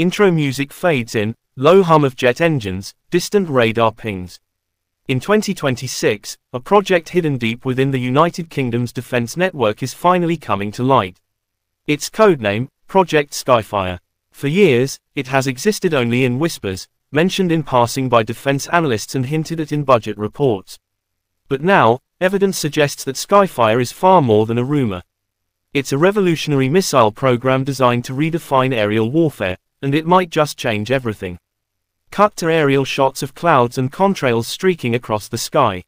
Intro music fades in, low hum of jet engines, distant radar pings. In 2026, a project hidden deep within the United Kingdom's defence network is finally coming to light. Its codename, Project Skyfire. For years, it has existed only in whispers, mentioned in passing by defense analysts and hinted at in budget reports. But now, evidence suggests that Skyfire is far more than a rumor. It's a revolutionary missile program designed to redefine aerial warfare, and it might just change everything. Cut to aerial shots of clouds and contrails streaking across the sky.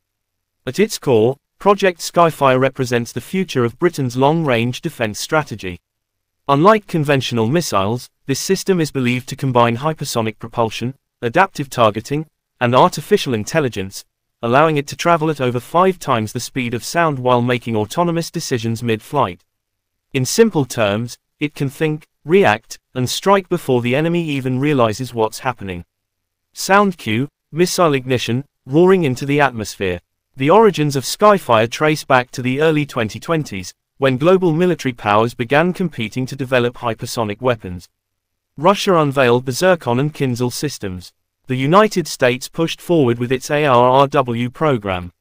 At its core, Project Skyfire represents the future of Britain's long-range defense strategy. Unlike conventional missiles, this system is believed to combine hypersonic propulsion, adaptive targeting, and artificial intelligence, allowing it to travel at over five times the speed of sound while making autonomous decisions mid-flight. In simple terms, it can think, react, and strike before the enemy even realizes what's happening. Sound cue, missile ignition, roaring into the atmosphere. The origins of Skyfire trace back to the early 2020s, when global military powers began competing to develop hypersonic weapons. Russia unveiled the Zircon and Kinzhal systems. The United States pushed forward with its ARRW program.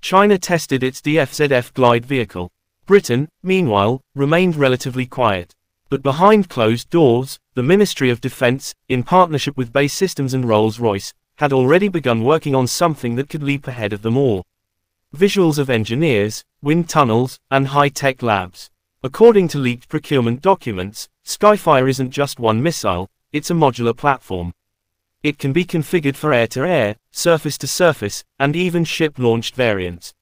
China tested its DFZF glide vehicle. Britain, meanwhile, remained relatively quiet but behind closed doors, the Ministry of Defense, in partnership with Bay Systems and Rolls-Royce, had already begun working on something that could leap ahead of them all. Visuals of engineers, wind tunnels, and high-tech labs. According to leaked procurement documents, Skyfire isn't just one missile, it's a modular platform. It can be configured for air-to-air, surface-to-surface, and even ship-launched variants.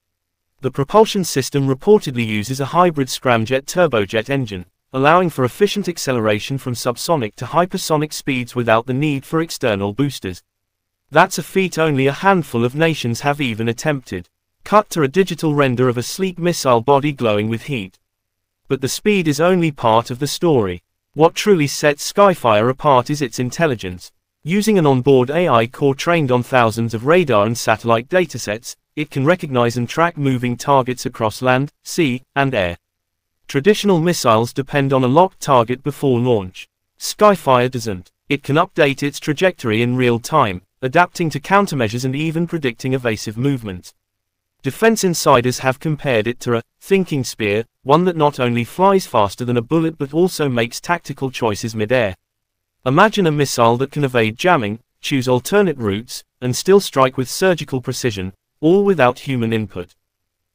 The propulsion system reportedly uses a hybrid scramjet turbojet engine allowing for efficient acceleration from subsonic to hypersonic speeds without the need for external boosters. That's a feat only a handful of nations have even attempted. Cut to a digital render of a sleek missile body glowing with heat. But the speed is only part of the story. What truly sets Skyfire apart is its intelligence. Using an onboard AI core trained on thousands of radar and satellite datasets, it can recognize and track moving targets across land, sea, and air. Traditional missiles depend on a locked target before launch. Skyfire doesn't. It can update its trajectory in real time, adapting to countermeasures and even predicting evasive movements. Defense insiders have compared it to a thinking spear, one that not only flies faster than a bullet but also makes tactical choices midair. Imagine a missile that can evade jamming, choose alternate routes, and still strike with surgical precision, all without human input.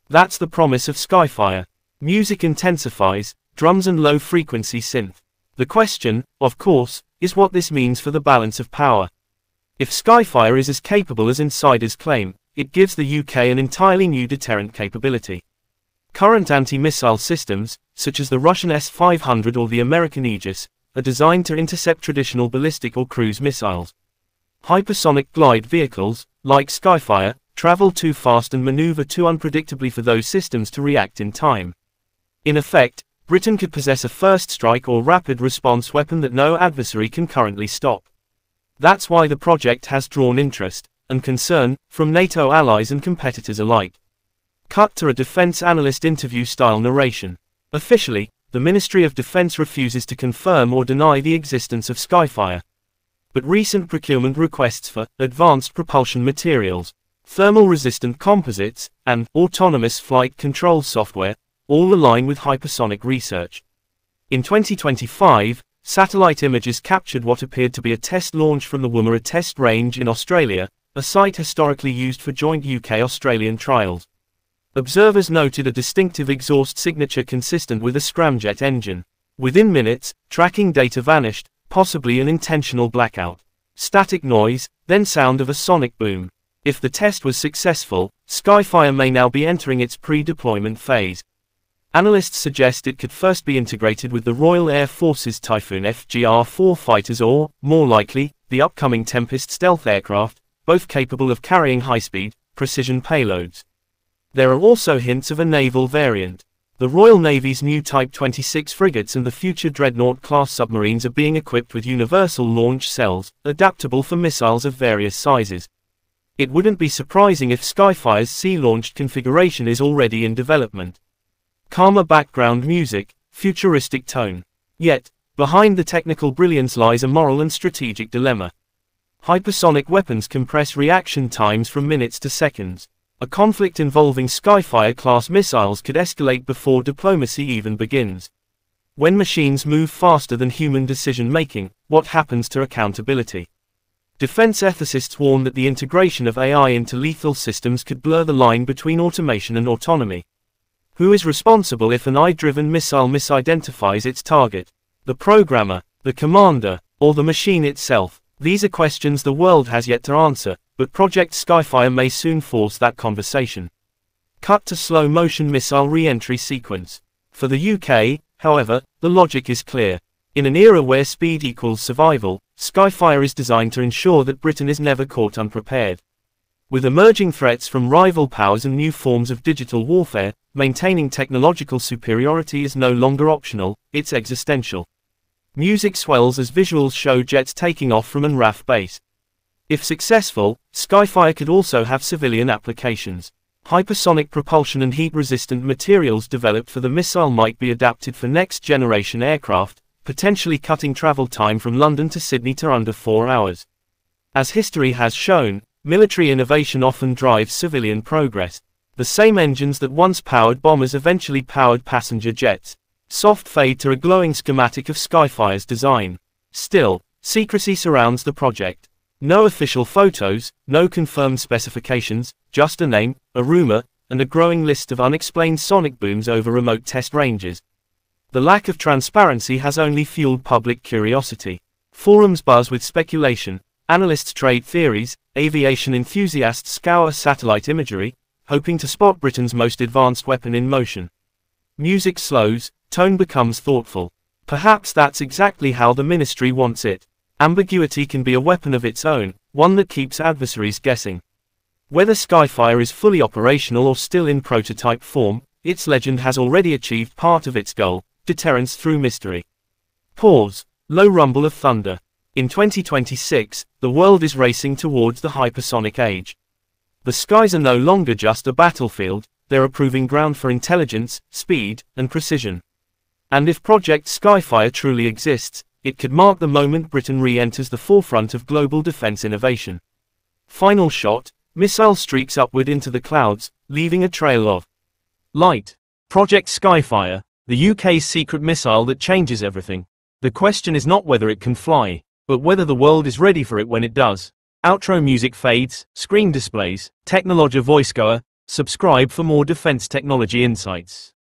That's the promise of Skyfire music intensifies, drums and low-frequency synth. The question, of course, is what this means for the balance of power. If Skyfire is as capable as insiders claim, it gives the UK an entirely new deterrent capability. Current anti-missile systems, such as the Russian S-500 or the American Aegis, are designed to intercept traditional ballistic or cruise missiles. Hypersonic glide vehicles, like Skyfire, travel too fast and maneuver too unpredictably for those systems to react in time. In effect, Britain could possess a first strike or rapid response weapon that no adversary can currently stop. That's why the project has drawn interest, and concern, from NATO allies and competitors alike. Cut to a defense analyst interview style narration. Officially, the Ministry of Defense refuses to confirm or deny the existence of Skyfire. But recent procurement requests for advanced propulsion materials, thermal resistant composites, and autonomous flight control software all align with hypersonic research. In 2025, satellite images captured what appeared to be a test launch from the Woomera Test Range in Australia, a site historically used for joint UK-Australian trials. Observers noted a distinctive exhaust signature consistent with a scramjet engine. Within minutes, tracking data vanished, possibly an intentional blackout. Static noise, then sound of a sonic boom. If the test was successful, Skyfire may now be entering its pre-deployment phase. Analysts suggest it could first be integrated with the Royal Air Force's Typhoon FGR-4 fighters or, more likely, the upcoming Tempest stealth aircraft, both capable of carrying high-speed, precision payloads. There are also hints of a naval variant. The Royal Navy's new Type 26 frigates and the future Dreadnought-class submarines are being equipped with universal launch cells, adaptable for missiles of various sizes. It wouldn't be surprising if Skyfire's sea-launched configuration is already in development calmer background music, futuristic tone. Yet, behind the technical brilliance lies a moral and strategic dilemma. Hypersonic weapons compress reaction times from minutes to seconds. A conflict involving Skyfire-class missiles could escalate before diplomacy even begins. When machines move faster than human decision-making, what happens to accountability? Defense ethicists warn that the integration of AI into lethal systems could blur the line between automation and autonomy. Who is responsible if an eye-driven missile misidentifies its target? The programmer, the commander, or the machine itself? These are questions the world has yet to answer, but Project Skyfire may soon force that conversation. Cut to slow motion missile re-entry sequence. For the UK, however, the logic is clear. In an era where speed equals survival, Skyfire is designed to ensure that Britain is never caught unprepared. With emerging threats from rival powers and new forms of digital warfare, maintaining technological superiority is no longer optional, it's existential. Music swells as visuals show jets taking off from an RAF base. If successful, Skyfire could also have civilian applications. Hypersonic propulsion and heat-resistant materials developed for the missile might be adapted for next-generation aircraft, potentially cutting travel time from London to Sydney to under four hours. As history has shown, Military innovation often drives civilian progress. The same engines that once powered bombers eventually powered passenger jets. Soft fade to a glowing schematic of Skyfire's design. Still, secrecy surrounds the project. No official photos, no confirmed specifications, just a name, a rumor, and a growing list of unexplained sonic booms over remote test ranges. The lack of transparency has only fueled public curiosity. Forums buzz with speculation, Analysts trade theories, aviation enthusiasts scour satellite imagery, hoping to spot Britain's most advanced weapon in motion. Music slows, tone becomes thoughtful. Perhaps that's exactly how the ministry wants it. Ambiguity can be a weapon of its own, one that keeps adversaries guessing. Whether Skyfire is fully operational or still in prototype form, its legend has already achieved part of its goal, deterrence through mystery. Pause. Low rumble of thunder. In 2026, the world is racing towards the hypersonic age. The skies are no longer just a battlefield, they're a proving ground for intelligence, speed, and precision. And if Project Skyfire truly exists, it could mark the moment Britain re-enters the forefront of global defense innovation. Final shot, missile streaks upward into the clouds, leaving a trail of light. Project Skyfire, the UK's secret missile that changes everything. The question is not whether it can fly, but whether the world is ready for it when it does. Outro music fades, screen displays, Technologia voicegoer, subscribe for more defense technology insights.